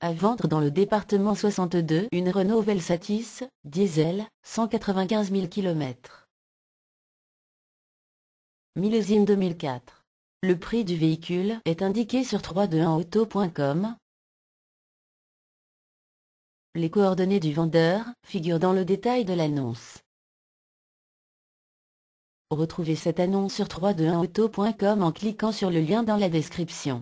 À vendre dans le département 62 une Renault Velsatis, diesel, 195 000 km. Millésime 2004. Le prix du véhicule est indiqué sur 321auto.com. Les coordonnées du vendeur figurent dans le détail de l'annonce. Retrouvez cette annonce sur 321auto.com en cliquant sur le lien dans la description.